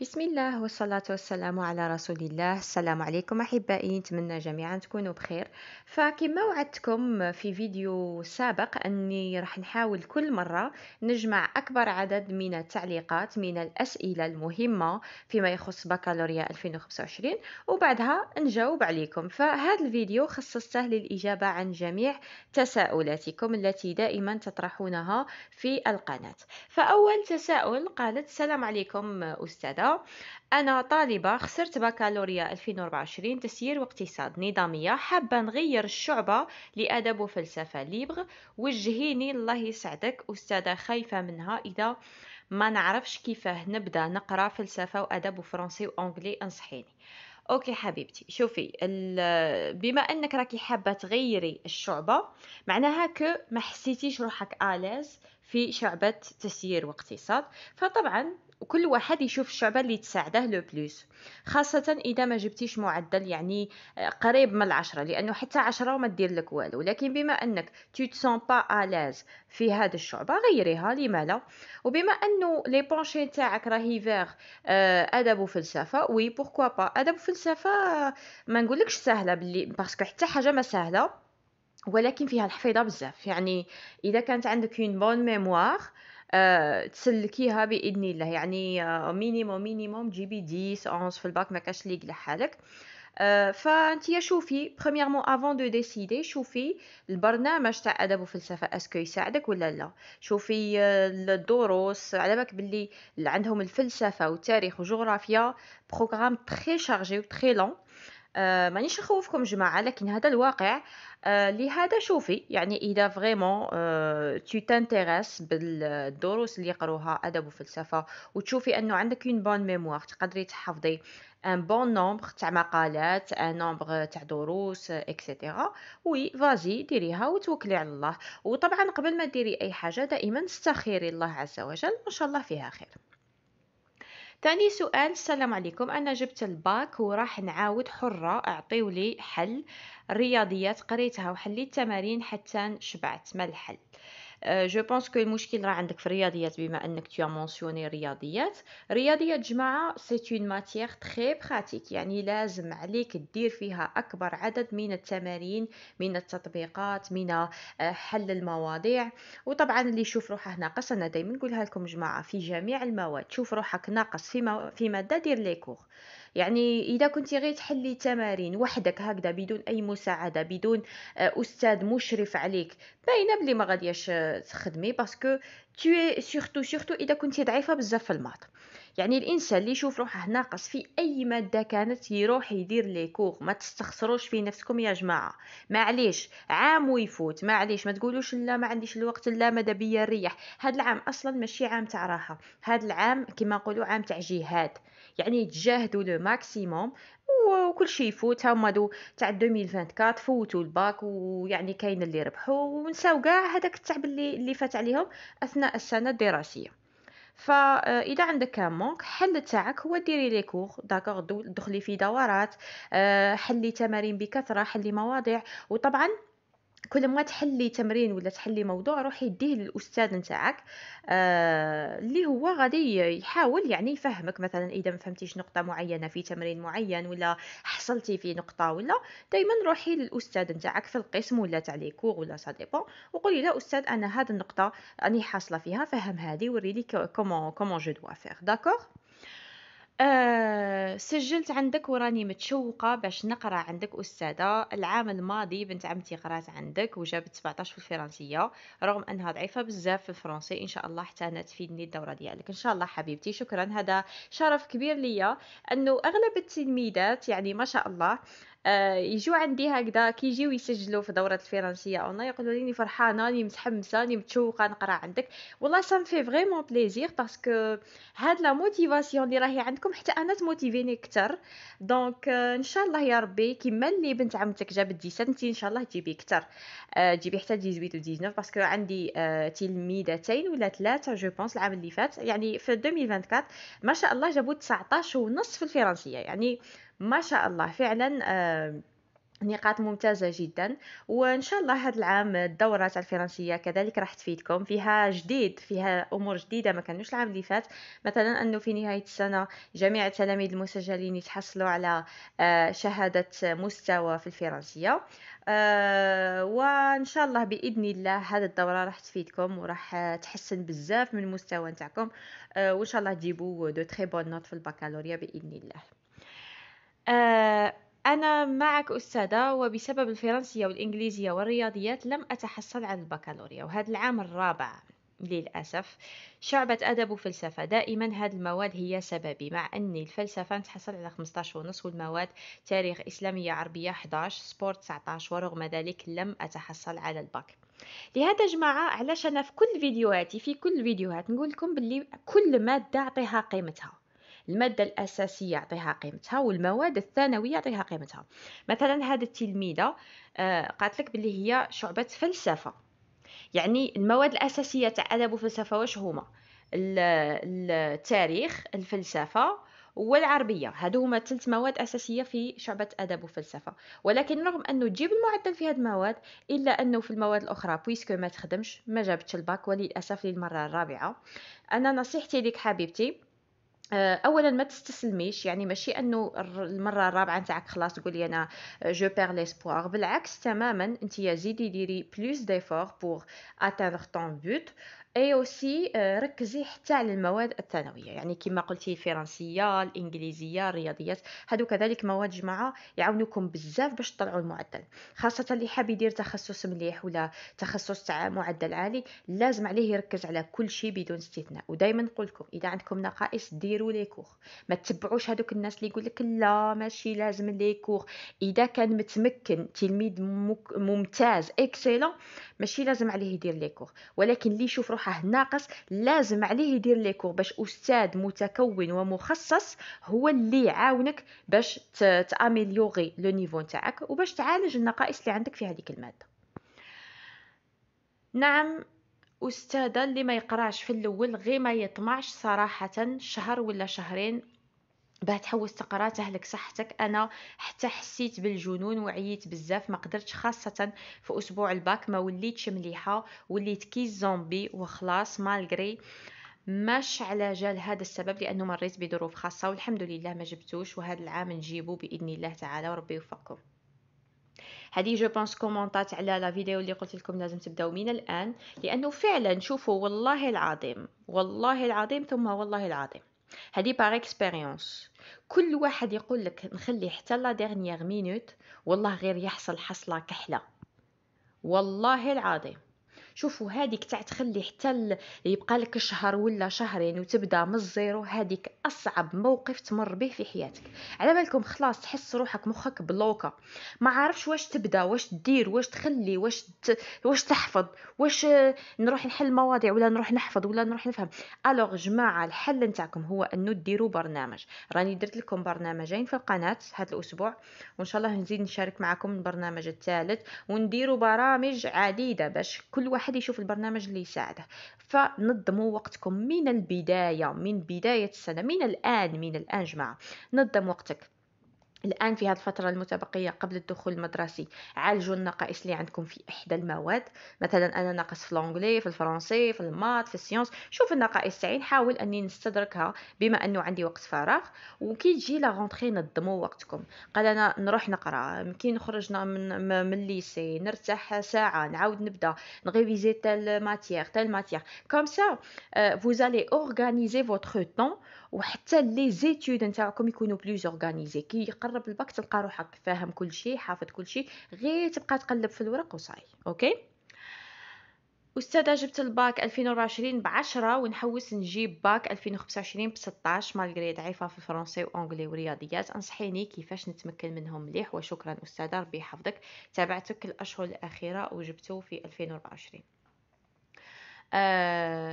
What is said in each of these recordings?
بسم الله والصلاة والسلام على رسول الله السلام عليكم أحبائي نتمنى جميعا تكونوا بخير فكما وعدتكم في فيديو سابق أني راح نحاول كل مرة نجمع أكبر عدد من التعليقات من الأسئلة المهمة فيما يخص بكالوريا 2025 وبعدها نجاوب عليكم فهذا الفيديو خصصته للإجابة عن جميع تساؤلاتكم التي دائما تطرحونها في القناة فأول تساؤل قالت السلام عليكم أستاذة أنا طالبة خسرت بكالوريا 2024 تسيير واقتصاد نظامية حابة نغير الشعبة لأدب وفلسفة ليبغ وجهيني الله يسعدك أستاذة خايفة منها إذا ما نعرفش كيفاه نبدا نقرا فلسفه وادب وفرنسي وانجلي انصحيني اوكي حبيبتي شوفي بما انك راكي حابه تغيري الشعبه معناها كو ما حسيتيش روحك اليز في شعبه تسيير واقتصاد فطبعا وكل واحد يشوف الشعبة اللي تساعده لو بلوس خاصة إذا ما جبتيش معدل يعني آه، قريب من العشرة لأنه حتى عشرة ما تدير لك والو لكن بما أنك تو تسون با ألاز في هذا الشعبة غيريها لما لا وبما أنه لي بونشي تاعك راهي فيغ آه، أدب وفلسفة وي بوركوا با أدب وفلسفة آه، ما نقولكش سهلة بلي باسكو حتى حاجة ما سهلة ولكن فيها الحفيظه بزاف يعني اذا كانت عندك اون بون ميموار آه، تسلكيها باذن الله يعني مينيموم آه، مينيموم جيبي 10 11 في الباك ما كاش ليك لحالك آه، فانت شوفي بريميرمون افون دو ديسيدي شوفي البرنامج تاع ادب وفلسفه اسكو يساعدك ولا لا شوفي الدروس على بالك باللي عندهم الفلسفه والتاريخ وجغرافيا بروغرام تري شارجي وتري لون آه مانيش نخوفكم جماعه لكن هذا الواقع آه لهذا شوفي يعني اذا فريمون آه تو بالدروس اللي يقروها ادب وفلسفه وتشوفي انه عندك اون بون ميموار تقدري تحفظي ان بون نومبر تاع مقالات ان نومبر تاع دروس اكسيتيرا وي فازي ديريها وتوكلي على الله وطبعا قبل ما ديري اي حاجه دائما استخيري الله عز وجل ان شاء الله فيها خير تاني سؤال السلام عليكم انا جبت الباك وراح نعاود حره لي حل الرياضيات قريتها وحليت تمارين حتى شبعت ما الحل آه، جو بونس كو المشكل راه عندك في الرياضيات بما انك تو مونسيوني الرياضيات رياضيات جماعه سي اون ماتيير تري براتيك يعني لازم عليك دير فيها اكبر عدد من التمارين من التطبيقات من آه، حل المواضيع وطبعا اللي يشوف روحه ناقص انا دائما نقولها لكم جماعه في جميع المواد تشوف روحك ناقص في مو... في ماده دير لي يعني اذا كنتي غير تحلي تمارين وحدك هكذا بدون اي مساعده بدون آه، استاذ مشرف عليك باينه بلي ما غاديش تخدمي باسكو تو سورتو سورتو اذا كنتي ضعيفه بزاف في الماط يعني الانسان اللي يشوف روحه ناقص في اي ماده كانت يروح يدير لي كور ما تستخسروش في نفسكم يا جماعه معليش عام ويفوت معليش ما تقولوش لا ما عنديش الوقت لا ما دابيا نريح هذا العام اصلا ماشي عام تاع راحه هذا العام كما نقولوا عام تاع جهاد يعني يتجاهدوا لو ماكسيموم وكل شيء يفوت هما دو تاع 2024 فوتوا الباك ويعني كاين اللي ربحوا ونساو كاع هذاك التعب اللي اللي فات عليهم اثناء السنه الدراسيه فاذا آه، عندك كان مونك حل تاعك هو ديري لي كور داكوغ دخلي في دورات آه، حلي تمارين بكثره حلي مواضيع وطبعا كل ما تحلي تمرين ولا تحلي موضوع روحي ديه للاستاذ نتاعك آه، اللي آه هو غادي يحاول يعني يفهمك مثلا اذا ما فهمتيش نقطه معينه في تمرين معين ولا حصلتي في نقطه ولا دائما روحي للاستاذ نتاعك في القسم ولا تاع لي كور ولا سا ديبون وقولي له استاذ انا هذه النقطه راني حاصله فيها فهم هذه وريني كومون كومون جو دوا فير داكور آه، سجّلت عندك وراني متشوّقة باش نقرا عندك أستاذة، العام الماضي بنت عمتي قرات عندك وجابت 17 في الفرنسية رغم أنها ضعيفة بزاف في الفرنسي إن شاء الله حتى أنا تفيدني الدورة ديالك، إن شاء الله حبيبتي شكرًا هذا شرف كبير ليا أنه أغلب التلميذات يعني ما شاء الله آه، يجوا عندي هكذا كيجيو يسجلوا في دوره الفرنسيه أنا يقولوا لي فرحانه راني متحمسه راني متشوقه نقرا عندك والله سام في فريمون بليزير باسكو هاد لا موتيفاسيون اللي راهي عندكم حتى انا تموتيفيني كتر دونك ان شاء الله يا ربي كيما اللي بنت عمتك جابت دي سنتي ان شاء الله تجيبي كتر آه، تجيبي حتى 18 و 19 باسكو عندي آه، تلميذتين ولا ثلاثه جو بونس العام اللي فات يعني في 2024 ما شاء الله جابوا 19 ونص في الفرنسيه يعني ما شاء الله فعلا آه، نقاط ممتازة جدا وإن شاء الله هذا العام الدورة تاع الفرنسية كذلك راح تفيدكم فيها جديد فيها أمور جديدة ما كانوش العام اللي فات مثلا أنه في نهاية السنة جميع التلاميذ المسجلين يتحصلوا على آه، شهادة مستوى في الفرنسية آه، وإن شاء الله بإذن الله هذا الدورة راح تفيدكم وراح تحسن بزاف من المستوى نتاعكم وإن شاء الله تجيبوا دو تري بون نوت في البكالوريا بإذن الله آه، أنا معك أستاذة وبسبب الفرنسية والإنجليزية والرياضيات لم أتحصل على البكالوريا وهذا العام الرابع للأسف شعبة أدب وفلسفة دائما هذه المواد هي سببي مع أني الفلسفة نتحصل على 15 ونص والمواد تاريخ إسلامية عربية 11 سبورت 19 ورغم ذلك لم أتحصل على الباك لهذا جماعة علاش أنا في كل فيديوهاتي في كل فيديوهات نقول لكم كل مادة أعطيها قيمتها الماده الاساسيه يعطيها قيمتها والمواد الثانويه يعطيها قيمتها مثلا هذا التلميذه آه، قالت لك باللي هي شعبه فلسفه يعني المواد الاساسيه تاع ادب وفلسفه واش هما التاريخ الفلسفه والعربيه هادو هما ثلاث مواد اساسيه في شعبه ادب وفلسفه ولكن رغم انه تجيب المعدل في هاد المواد الا انه في المواد الاخرى بويسكو ما تخدمش ما جابتش الباك وللاسف للمره الرابعه انا نصيحتي لك حبيبتي آه، اولا ما تستسلميش يعني ماشي انه المره الرابعه نتاعك خلاص تقولي انا جو بير ليسبوار بالعكس تماما انت زيدي ديري بلوس ديفور بور اتاندر طون بوت سي آه، ركزي حتى على المواد الثانويه يعني كما قلتي الفرنسيه الانجليزيه الرياضيات هادو كذلك مواد جماعه يعاونوكم بزاف باش تطلعوا المعدل خاصه اللي حاب يدير تخصص مليح ولا تخصص تاع معدل عالي لازم عليه يركز على كل شيء بدون استثناء ودائما نقول لكم اذا عندكم نقائص ديروا لي كور ما تتبعوش هادوك الناس اللي يقول لك لا ماشي لازم لي كور اذا كان متمكن تلميذ ممتاز اكسيلون ماشي لازم عليه يدير ليكور ولكن اللي يشوف روحه ناقص لازم عليه يدير ليكور باش استاذ متكون ومخصص هو اللي يعاونك باش تاميليوري لو نيفو نتاعك وباش تعالج النقائص اللي عندك في هذيك الماده نعم استاذه اللي ما يقراش في الاول غير ما يطمعش صراحه شهر ولا شهرين باه تحوس تقرا تهلك صحتك انا حتى حسيت بالجنون وعييت بزاف ما قدرتش خاصه في اسبوع الباك ما وليتش مليحه وليت كي زومبي وخلاص مالغري مش على جال هذا السبب لانه مريت بظروف خاصه والحمد لله ما جبتوش وهذا العام نجيبو باذن الله تعالى وربي يوفقكم هذه جو بونس كومونتات على لا فيديو اللي قلت لكم لازم تبداو من الان لانه فعلا شوفوا والله العظيم والله العظيم ثم والله العظيم هذه باغ اكسبيريونس كل واحد يقول لك نخلي حتى لا ديرنيير مينوت والله غير يحصل حصله كحله والله العظيم شوفوا هذيك تاع تخلي حتى يبقى لك شهر ولا شهرين وتبدا من الزيرو هذيك اصعب موقف تمر به في حياتك على بالكم خلاص تحس روحك مخك بلوكا ما عارفش واش تبدا واش دير واش تخلي واش ت... واش تحفظ واش نروح نحل مواضيع ولا نروح نحفظ ولا نروح نفهم الوغ جماعه الحل نتاعكم هو انه ديروا برنامج راني درت لكم برنامجين في القناه هذا الاسبوع وان شاء الله نزيد نشارك معكم البرنامج الثالث ونديروا برامج عديده باش كل واحد يشوف البرنامج اللي يساعده فنظموا وقتكم من البدايه من بدايه السنه من الآن من الآن جماعة نظم وقتك الآن في هذه الفترة المتبقية قبل الدخول المدرسي عالجوا النقائص اللي عندكم في إحدى المواد مثلا أنا ناقص في الأنجلي في الفرنسي في المات في السيونس شوف النقائص تاعي نحاول أني نستدركها بما أنه عندي وقت فراغ وكي تجي لا غونتخي نظموا وقتكم قال أنا نروح نقرا كي نخرجنا من من الليسي نرتاح ساعة نعاود نبدا نغيفيزي تال ماتيغ تال ماتيغ كوم سا فوزالي اورغانيزي فوتر طون وحتى لي زيتود نتاعكم يكونوا بلوز اورغانيزي كي يقرب الباك تلقى روحك فاهم كلشي حافظ كلشي غير تبقى تقلب في الورق وصاي اوكي استاذه جبت الباك 2024 ب 10 ونحوس نجيب باك 2025 ب 16 مالغري ضعيفه في الفرنسي وانجلي ورياضيات انصحيني كيفاش نتمكن منهم مليح وشكرا استاذه ربي يحفظك تابعتك الاشهر الاخيره وجبته في 2024 آه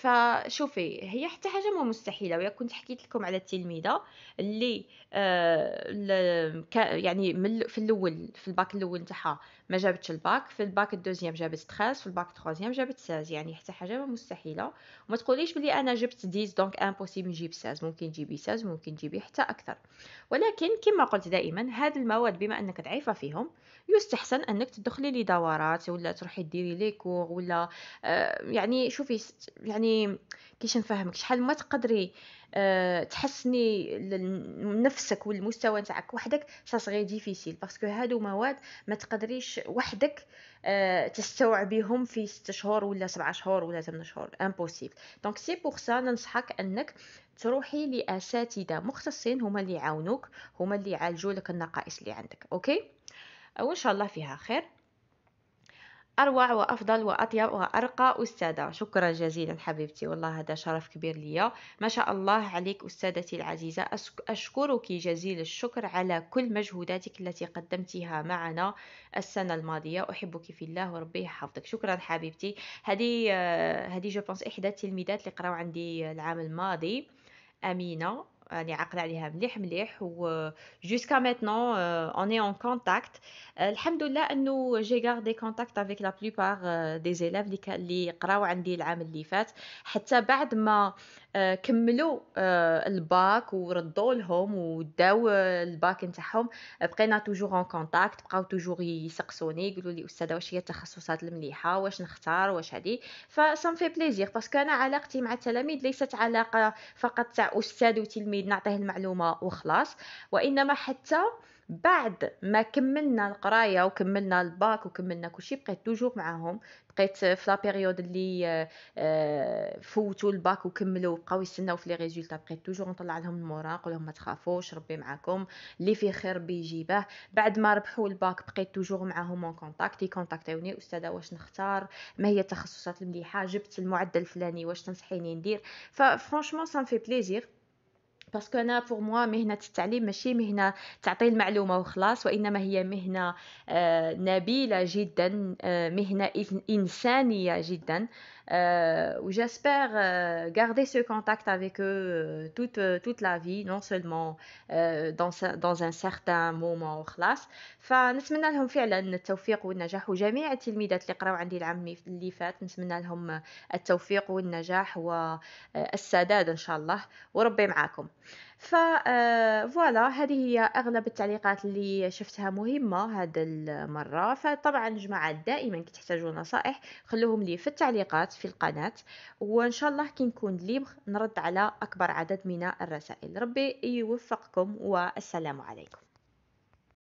فشوفي هي حتى حاجه مو مستحيله ويا كنت حكيت لكم على التلميذه اللي آه يعني من في الاول في الباك الاول تاعها ما جابتش الباك في الباك الدوزيام جابت 13 في الباك التروزيام جابت 16 يعني حتى حاجه مستحيله وما تقوليش بلي انا جبت 10 دونك امبوسيبل نجيب 16 ممكن تجيبي 16 ممكن تجيبي حتى اكثر ولكن كما قلت دائما هاد المواد بما انك ضعيفه فيهم يستحسن انك تدخلي دورات ولا تروحي ديري لي كور ولا آه يعني شوفي يعني كيش نفهمك شحال ما تقدري آه، تحسني نفسك والمستوى نتاعك وحدك سا سغي ديفيسيل باسكو هادو مواد ما تقدريش وحدك آه، تستوعبيهم في 6 شهور ولا 7 شهور ولا 8 شهور امبوسيبل دونك سي بوغ سا ننصحك انك تروحي لاساتذه مختصين هما اللي يعاونوك هما اللي يعالجوا لك النقائص اللي عندك اوكي وان شاء الله فيها خير أروع وأفضل وأطيب وأرقى أستاذة شكرا جزيلا حبيبتي والله هذا شرف كبير لي ما شاء الله عليك أستاذتي العزيزة أشكرك جزيل الشكر على كل مجهوداتك التي قدمتها معنا السنة الماضية أحبك في الله وربي يحفظك شكرا حبيبتي هذه هذه جو إحدى التلميذات اللي قراو عندي العام الماضي أمينة Jusqu'à maintenant, euh، on est en contact. Alhamdulillah nous j'ai gardé contact avec la plupart euh، des élèves qui ont lu l'année dernière. Jusqu'à آه، كملوا آه، الباك وردوا لهم وداو الباك نتاعهم بقينا توجور اون كونتاكت بقاو توجور يسقسوني يقولوا لي استاذه واش هي التخصصات المليحه واش نختار واش هذه فسام في بليزير باسكو انا علاقتي مع التلاميذ ليست علاقه فقط تاع استاذ وتلميذ نعطيه المعلومه وخلاص وانما حتى آه بعد ما كملنا القرايه وكملنا الباك وكملنا كل شيء بقيت توجور معاهم بقيت في لا بيريود اللي آه، فوتوا الباك وكملوا بقاو يستناو في لي ريزولتا بقيت توجور نطلع لهم المورا نقول لهم ما تخافوش ربي معاكم اللي فيه خير بيجيبه بعد ما ربحوا الباك بقيت توجور معاهم اون كونتاكت يكونتاكتيوني استاذه واش نختار ما هي التخصصات المليحه جبت المعدل الفلاني واش تنصحيني ندير ففرانشمون سان في بليزير باسكو انا بور موا مهنه التعليم ماشي مهنه تعطي المعلومه وخلاص وانما هي مهنه آه، نبيله جدا آه، مهنه انسانيه جدا Euh, j'espère euh, garder ce contact avec eux euh, toute, toute la vie, non seulement dans, dans un certain moment وخلاص فنتمنى لهم فعلا التوفيق والنجاح وجميع التلميذات اللي قراو عندي العام اللي فات نتمنى لهم التوفيق والنجاح والسداد ان شاء الله وربي معاكم ف آه، فوالا هذه هي اغلب التعليقات اللي شفتها مهمه هذا المره فطبعا جماعه دائما كي تحتاجوا نصائح خلوهم لي في التعليقات في القناه وان شاء الله كي نكون ليبر نرد على اكبر عدد من الرسائل ربي يوفقكم والسلام عليكم